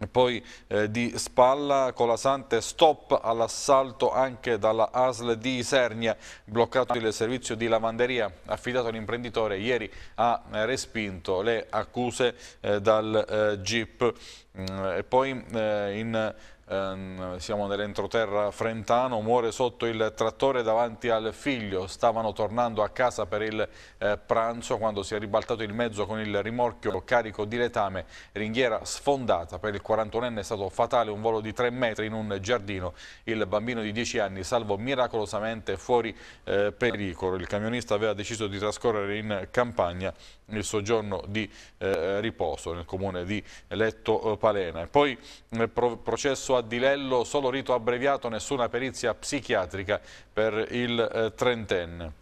Poi eh, di spalla Colasante stop all'assalto anche dalla ASL di Isernia, bloccato il servizio di lavanderia affidato all'imprenditore, ieri ha eh, respinto le accuse eh, dal eh, GIP. Mm, e poi eh, in ehm, siamo nell'entroterra frentano, muore sotto il trattore davanti al figlio, stavano tornando a casa per il eh, pranzo quando si è ribaltato il mezzo con il rimorchio carico di letame, ringhiera sfondata, per il 41enne è stato fatale un volo di 3 metri in un giardino, il bambino di 10 anni salvo miracolosamente fuori eh, pericolo, il camionista aveva deciso di trascorrere in campagna il soggiorno di eh, riposo nel comune di Letto eh, Palena. E poi eh, pro processo a Dilello, solo rito abbreviato, nessuna perizia psichiatrica per il eh, trentenne.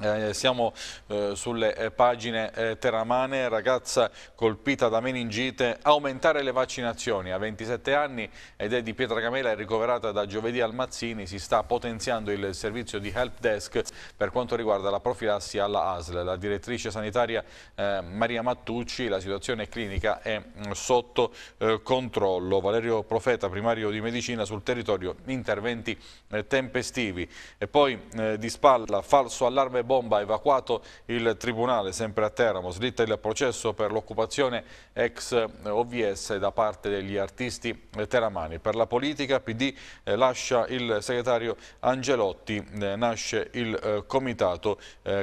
Eh, siamo eh, sulle eh, pagine eh, teramane, ragazza colpita da meningite, aumentare le vaccinazioni a 27 anni ed è di Pietracamela e ricoverata da giovedì al Mazzini, si sta potenziando il servizio di help desk per quanto riguarda la profilassi alla ASL. La direttrice sanitaria eh, Maria Mattucci, la situazione clinica è mh, mm, sotto eh, controllo. Valerio Profeta, primario di medicina sul territorio, interventi tempestivi. E poi di spalla, falso allarme bomba, evacuato il tribunale, sempre a Teramo, slitta il processo per l'occupazione ex OVS da parte degli artisti teramani. Per la politica PD eh, lascia il segretario Angelotti, eh, nasce il eh, comitato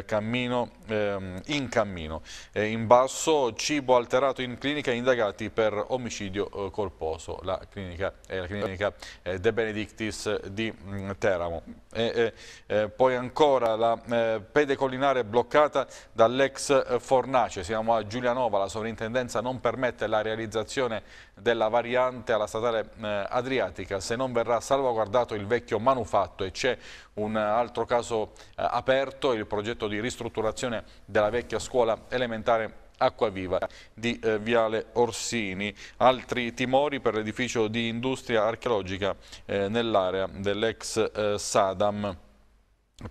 cammino, ehm, in cammino. In basso cibo alterato in clinica indagati per omicidio colposo. La clinica, la clinica De Benedictis di mm, Teramo. E, e, poi ancora la eh, pedecollinare bloccata dall'ex Fornace. Siamo a Giulianova, la sovrintendenza non permette la realizzazione della variante alla statale eh, Adriatica se non verrà salvaguardato il vecchio manufatto e c'è un altro caso eh, aperto, il progetto di ristrutturazione della vecchia scuola elementare Acquaviva di eh, Viale Orsini. Altri timori per l'edificio di industria archeologica eh, nell'area dell'ex eh, Sadam.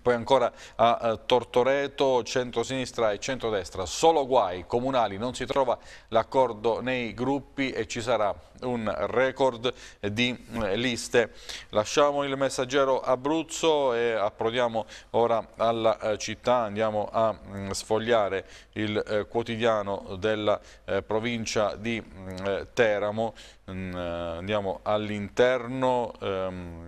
Poi ancora a eh, Tortoreto, centro-sinistra e centro-destra, solo guai comunali, non si trova l'accordo nei gruppi e ci sarà un record di eh, liste. Lasciamo il messaggero Abruzzo e approdiamo ora alla eh, città, andiamo a mm, sfogliare il quotidiano della provincia di mm, Teramo, mm, andiamo all'interno ehm,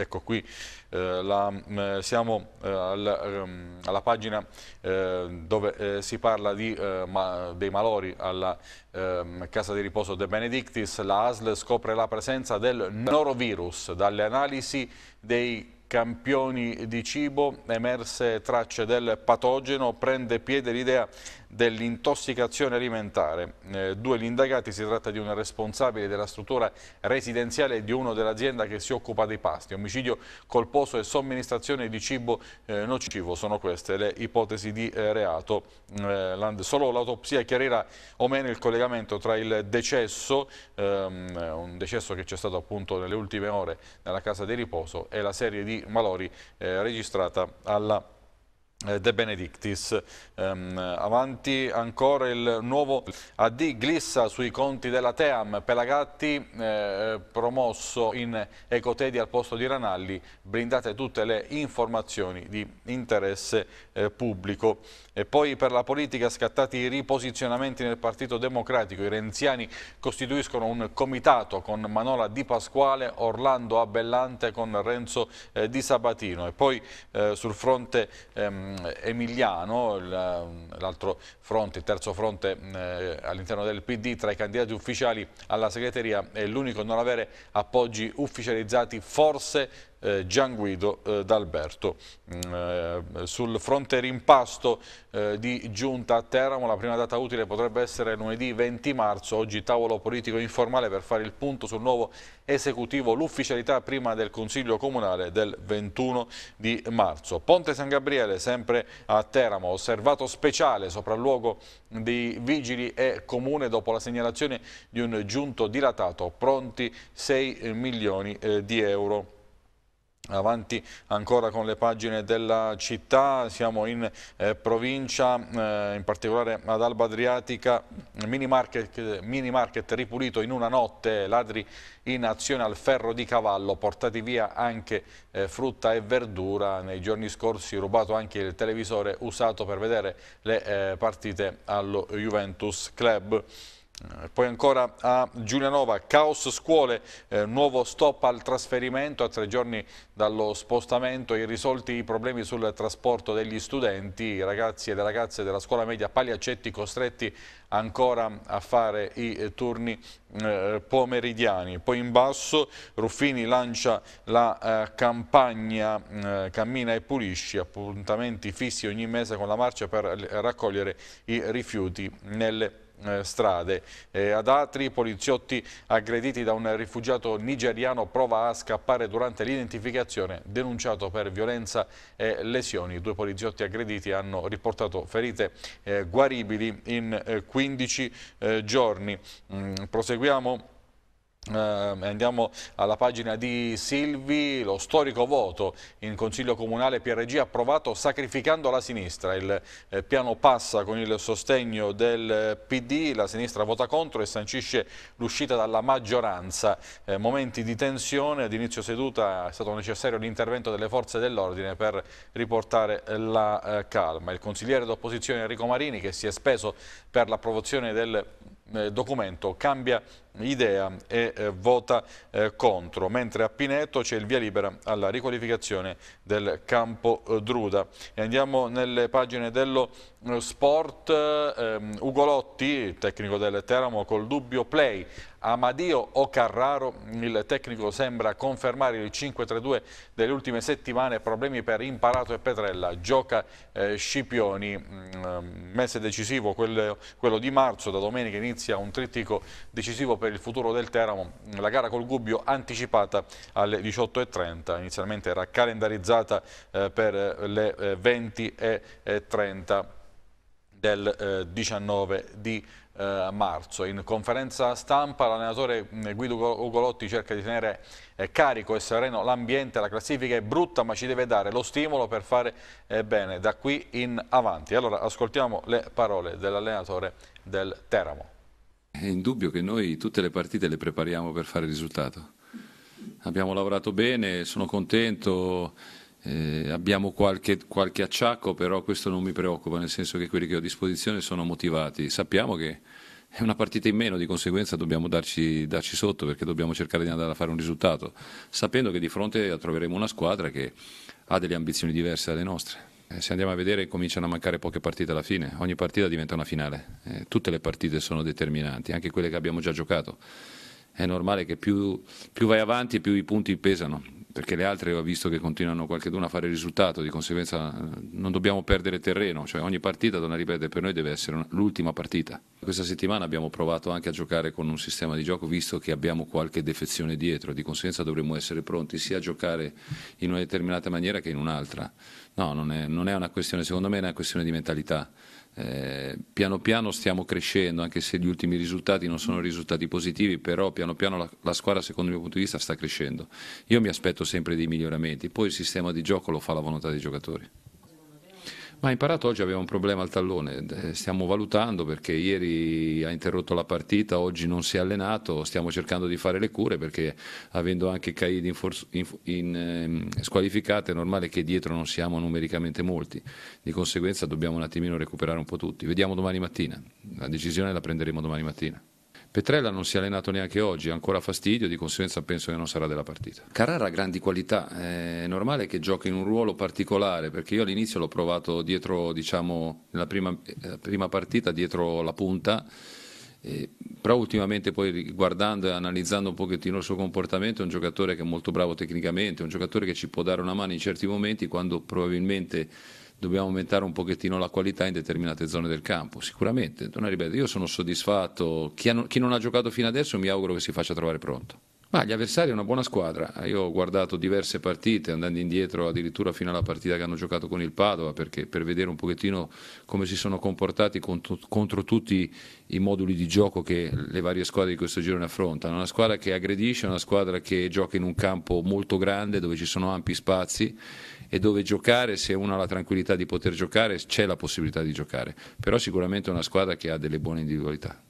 Ecco qui, eh, la, mm, eh, siamo eh, alla, ehm, alla, pagina eh, dove eh, si parla di, ma, dei malori alla ehm, casa di riposo De Benedictis. La ASL scopre la presenza del norovirus dalle analisi dei campioni di cibo, emerse tracce del patogeno, prende piede l'idea dell'intossicazione alimentare. Eh, due gli indagati, si tratta di un responsabile della struttura residenziale e di uno dell'azienda che si occupa dei pasti. Omicidio colposo e somministrazione di cibo eh, nocivo sono queste le ipotesi di eh, reato. Eh, solo l'autopsia chiarirà o meno il collegamento tra il decesso, ehm, un decesso che c'è stato appunto nelle ultime ore nella casa di riposo, e la serie di Malori eh, registrata alla eh, De Benedictis. Um, avanti ancora il nuovo AD Glissa sui conti della Team. Pelagatti eh, promosso in Ecotedi al posto di Ranalli. Brindate tutte le informazioni di interesse eh, pubblico. E poi per la politica scattati i riposizionamenti nel Partito Democratico. I renziani costituiscono un comitato con Manola Di Pasquale, Orlando Abellante con Renzo eh, Di Sabatino. E poi eh, sul fronte ehm, emiliano, ehm, l'altro fronte, il terzo fronte mm, eh, all'interno del PD, tra i candidati ufficiali alla segreteria è l'unico a non avere appoggi ufficializzati, forse eh, Gian Guido eh, D'Alberto. Mm, eh, sul fronte rimpasto eh, di giunta a Teramo la prima data utile potrebbe essere lunedì 20 marzo, oggi tavolo politico informale per fare il punto sul nuovo esecutivo, l'ufficialità prima del Consiglio Comunale del 21 di marzo. Ponte San Gabriele sempre a Teramo, osservato speciale sopralluogo di vigili e comune dopo la segnalazione di un giunto dilatato, pronti 6 milioni eh, di euro. Avanti ancora con le pagine della città, siamo in eh, provincia, eh, in particolare ad Alba Adriatica, mini market, mini market ripulito in una notte, ladri in azione al ferro di cavallo, portati via anche eh, frutta e verdura, nei giorni scorsi rubato anche il televisore usato per vedere le eh, partite allo Juventus Club. Eh, poi ancora a Giulianova, caos scuole, eh, nuovo stop al trasferimento a tre giorni dallo spostamento, irrisolti i problemi sul trasporto degli studenti, i ragazzi e le ragazze della scuola media Pagliacetti costretti ancora a fare i eh, turni eh, pomeridiani. Poi in basso Ruffini lancia la eh, campagna eh, Cammina e Pulisci, appuntamenti fissi ogni mese con la marcia per raccogliere i rifiuti nelle eh, strade. Eh, ad Atri, poliziotti aggrediti da un rifugiato nigeriano prova a scappare durante l'identificazione, denunciato per violenza e lesioni. Due poliziotti aggrediti hanno riportato ferite eh, guaribili in 15 eh, eh, giorni. Mm, proseguiamo. Uh, andiamo alla pagina di Silvi, lo storico voto in Consiglio Comunale PRG approvato sacrificando la sinistra, il eh, piano passa con il sostegno del eh, PD, la sinistra vota contro e sancisce l'uscita dalla maggioranza, eh, momenti di tensione, ad inizio seduta è stato necessario l'intervento delle forze dell'ordine per riportare eh, la eh, calma, il consigliere d'opposizione Enrico Marini che si è speso per l'approvazione del eh, documento cambia idea e eh, vota eh, contro, mentre a Pineto c'è il via libera alla riqualificazione del campo eh, Druda. E andiamo nelle pagine dello eh, sport, ehm, Ugolotti, tecnico del Teramo, col dubbio play Amadio o Carraro, il tecnico sembra confermare il 5-3-2 delle ultime settimane, problemi per Imparato e Petrella, gioca eh, Scipioni, mm, ehm, mese decisivo quello, quello, di marzo, da domenica inizia un trittico decisivo per il futuro del Teramo, la gara col Gubbio anticipata alle 18.30, inizialmente era calendarizzata eh, per le 20.30 eh, del 19 eh, di marzo. In conferenza stampa l'allenatore mm, Guido Ugolotti cerca di tenere carico e sereno l'ambiente, la classifica è brutta ma ci deve dare lo stimolo per fare bene da qui in avanti. Allora ascoltiamo le parole dell'allenatore del Teramo. È indubbio che noi tutte le partite le prepariamo per fare il risultato. Abbiamo lavorato bene, sono contento, eh, abbiamo qualche, qualche, acciacco, però questo non mi preoccupa, nel senso che quelli che ho a disposizione sono motivati. Sappiamo che è una partita in meno, di conseguenza dobbiamo darci, darci sotto perché dobbiamo cercare di andare a fare un risultato, sapendo che di fronte troveremo una squadra che ha delle ambizioni diverse dalle nostre. Eh, se andiamo a vedere cominciano a mancare poche partite alla fine, ogni partita diventa una finale, eh, tutte le partite sono determinanti, anche quelle che abbiamo già giocato. È normale che più, più vai avanti più i punti pesano, perché le altre ho visto che continuano qualcheduna a fare risultato, di conseguenza eh, non dobbiamo perdere terreno, cioè ogni partita, torna a ripetere, per noi deve essere l'ultima partita. Questa settimana abbiamo provato anche a giocare con un sistema di gioco visto che abbiamo qualche defezione dietro, di conseguenza dovremmo essere pronti sia a giocare in una determinata maniera che in un'altra. No, non è, non è una questione, secondo me è una questione di mentalità. Eh, piano piano stiamo crescendo, anche se gli ultimi risultati non sono risultati positivi, però piano piano la, la, squadra, secondo il mio punto di vista, sta crescendo. Io mi aspetto sempre dei miglioramenti, poi il sistema di gioco lo fa la volontà dei giocatori. Ma ha in Paratoggi aveva un problema al tallone, eh, stiamo valutando perché ieri ha interrotto la partita, oggi non si è allenato, stiamo cercando di fare le cure perché avendo anche Caid in, in, in eh, squalificate è normale che dietro non siamo numericamente molti, di conseguenza dobbiamo un attimino recuperare un po' tutti. Vediamo domani mattina, la decisione la prenderemo domani mattina. Petrella non si è allenato neanche oggi, ha ancora fastidio, di conseguenza penso che non sarà della partita. Carrara ha grandi qualità, è normale che giochi in un ruolo particolare, perché io all'inizio l'ho provato dietro, diciamo, nella prima, eh, prima partita, dietro la punta, eh, però ultimamente poi guardando e analizzando un pochettino il suo comportamento è un giocatore che è molto bravo tecnicamente, è un giocatore che ci può dare una mano in certi momenti quando probabilmente dobbiamo aumentare un pochettino la qualità in determinate zone del campo, sicuramente. Non ripeto, io sono soddisfatto, chi, ha, chi non ha giocato fino adesso mi auguro che si faccia trovare pronto. Ma gli avversari è una buona squadra. Io ho guardato diverse partite, andando indietro addirittura fino alla partita che hanno giocato con il Padova, perché, per vedere un pochettino come si sono comportati contro, contro, tutti i moduli di gioco che le varie squadre di questo giro ne affrontano. Una squadra che aggredisce, una squadra che gioca in un campo molto grande dove ci sono ampi spazi e dove giocare, se uno ha la tranquillità di poter giocare, c'è la possibilità di giocare. Però sicuramente è una squadra che ha delle buone individualità.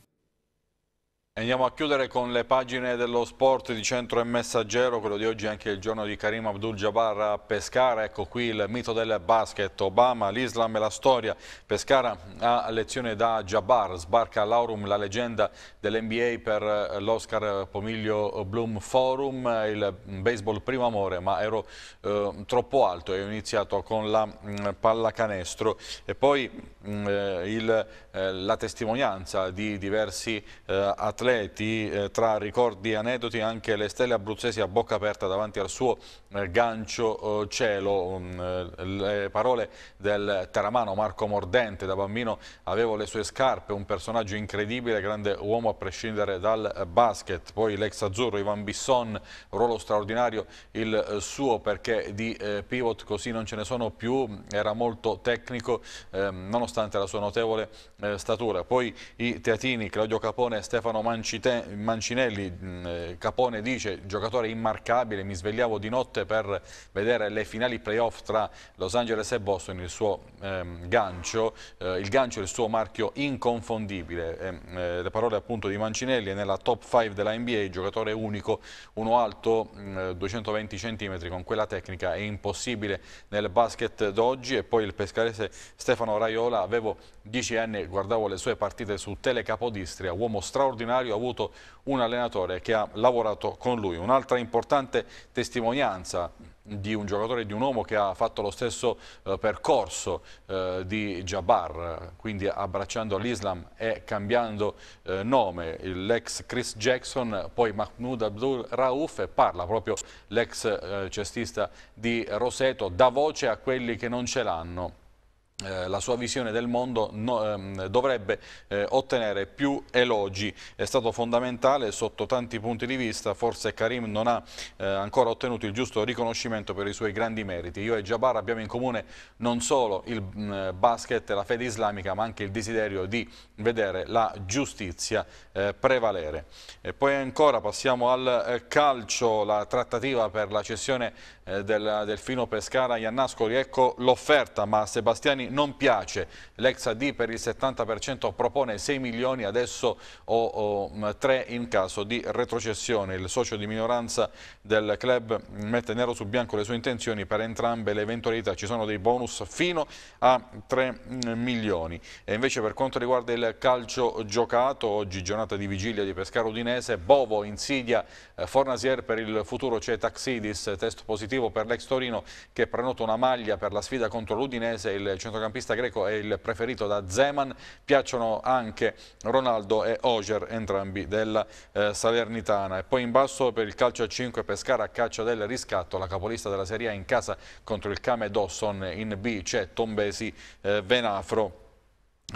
Andiamo a chiudere con le pagine dello sport di Centro e Messaggero, quello di oggi è anche il giorno di Karim Abdul-Jabbar a Pescara, ecco qui il mito del basket, Obama, l'Islam e la storia, Pescara a lezione da Jabbar, sbarca l'Aurum, la leggenda dell'NBA per eh, l'Oscar Pomiglio Bloom Forum, il mm, baseball primo amore ma ero eh, troppo alto e ho iniziato con la mh, mm, pallacanestro e poi mh, mm, eh, il, eh, la testimonianza di diversi eh, atleti atleti, eh, tra ricordi e aneddoti anche le stelle abruzzesi a bocca aperta davanti al suo eh, gancio oh, cielo, um, le parole del teramano Marco Mordente, da bambino avevo le sue scarpe, un personaggio incredibile, grande uomo a prescindere dal basket, poi l'ex azzurro Ivan Bisson, ruolo straordinario il eh, suo perché di eh, pivot così non ce ne sono più, era molto tecnico ehm, nonostante la sua notevole statura, poi i teatini Claudio Capone e Stefano Mangiarini Mancite, Mancinelli, mm, eh, Capone dice giocatore immarcabile, mi svegliavo di notte per vedere le finali playoff tra Los Angeles e Boston, il suo ehm, gancio, eh, il gancio è il suo marchio inconfondibile, eh, eh, le parole appunto di Mancinelli è nella top 5 della NBA, giocatore unico, uno alto 220 mm, eh, cm con quella tecnica è impossibile nel basket d'oggi e poi il pescarese Stefano Raiola, avevo 10 anni e guardavo le sue partite su Telecapodistria, uomo straordinario Cagliari ha avuto un allenatore che ha lavorato con lui. Un'altra importante testimonianza di un giocatore, di un uomo che ha fatto lo stesso eh, percorso eh, di Jabbar, quindi abbracciando l'Islam e cambiando eh, nome, l'ex Chris Jackson, poi Mahmoud Abdul Rauf e parla proprio l'ex eh, cestista di Roseto, dà voce a quelli che non ce l'hanno eh, la sua visione del mondo no, ehm, dovrebbe eh, ottenere più elogi. È stato fondamentale sotto tanti punti di vista, forse Karim non ha eh, ancora ottenuto il giusto riconoscimento per i suoi grandi meriti. Io e Jabbar abbiamo in comune non solo il mh, mm, basket e la fede islamica, ma anche il desiderio di vedere la giustizia eh, prevalere. E poi ancora passiamo al eh, calcio, la trattativa per la cessione eh, del Delfino Pescara Iannascoli. Ecco l'offerta, ma a Sebastiani non piace. L'ex AD per il 70% propone 6 milioni, adesso o, o 3 in caso di retrocessione. Il socio di minoranza del club mette nero su bianco le sue intenzioni per entrambe le eventualità. Ci sono dei bonus fino a 3 mm, milioni. E invece per quanto riguarda il calcio giocato, oggi giornata di vigilia di Pescara Udinese, Bovo insidia eh, Fornasier per il futuro c'è Taxidis, test positivo decisivo per l'ex Torino che prenota una maglia per la sfida contro l'Udinese, il centrocampista greco è il preferito da Zeman, piacciono anche Ronaldo e Oger, entrambi della eh, Salernitana. E poi in basso per il calcio a 5 Pescara a caccia del riscatto, la capolista della Serie A in casa contro il Came Dawson, in B c'è Tombesi eh, Venafro.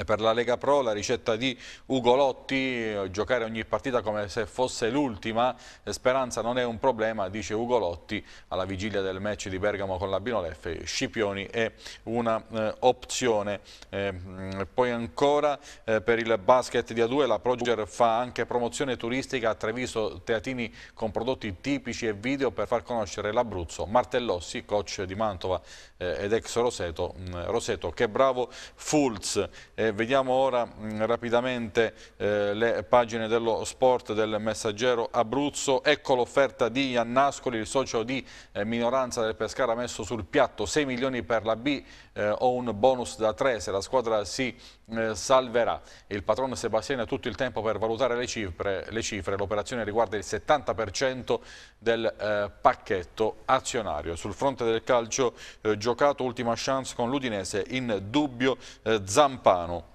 Per la Lega Pro la ricetta di Ugolotti, giocare ogni partita come se fosse l'ultima, speranza non è un problema, dice Ugolotti alla vigilia del match di Bergamo con la Binolef, Scipioni è un'opzione. Eh, eh, mm, poi ancora eh, per il basket di A2 la Proger fa anche promozione turistica a Treviso Teatini con prodotti tipici e video per far conoscere l'Abruzzo. Martellossi, coach di Mantova eh, ed ex Roseto, mm, Roseto che bravo Fulz. Eh, eh, vediamo ora mh, mm, rapidamente eh, le pagine dello sport del messaggero Abruzzo. Ecco l'offerta di Iannascoli, il socio di eh, minoranza del Pescara ha messo sul piatto 6 milioni per la B eh, o un bonus da 3 se la squadra si eh, salverà. Il patrono Sebastiani ha tutto il tempo per valutare le cifre. L'operazione riguarda il 70% del eh, pacchetto azionario. Sul fronte del calcio eh, giocato ultima chance con l'Udinese in dubbio eh, Zampano.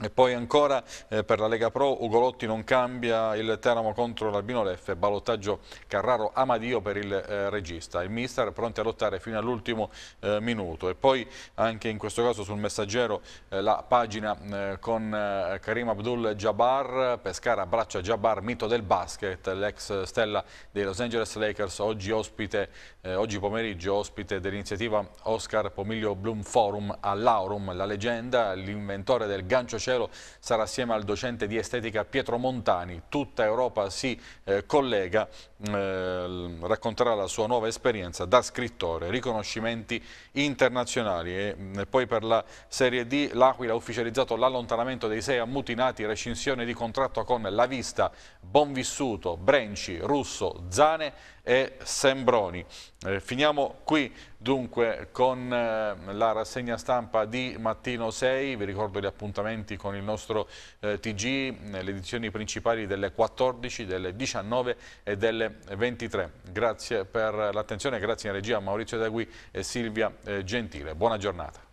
E poi ancora eh, per la Lega Pro Ugolotti non cambia il Teramo contro l'Albino Leffe, balottaggio Carraro Amadio per il eh, regista. Il mister è pronto a lottare fino all'ultimo eh, minuto e poi anche in questo caso sul messaggero eh, la pagina eh, con eh, Karim Abdul Jabbar, Pescara abbraccia Jabbar, mito del basket, l'ex stella dei Los Angeles Lakers, oggi, ospite, oggi pomeriggio ospite dell'iniziativa Oscar Pomiglio Bloom Forum all'Aurum, la leggenda, l'inventore del gancio Cielo sarà assieme al docente di estetica Pietro Montani. Tutta Europa si eh, collega, mm, eh, racconterà la sua nuova esperienza da scrittore, riconoscimenti internazionali. E, mh, mm, poi per la Serie D l'Aquila ha ufficializzato l'allontanamento dei sei ammutinati, rescinsione di contratto con La Vista, Bonvissuto, Brenci, Russo, Zane e Sembroni. Eh, finiamo qui dunque con eh, la rassegna stampa di Mattino 6, vi ricordo gli appuntamenti con il nostro eh, TG, eh, le edizioni principali delle 14, delle 19 e delle 23. Grazie per l'attenzione, grazie in regia a Maurizio Dagui e Silvia eh, Gentile. Buona giornata.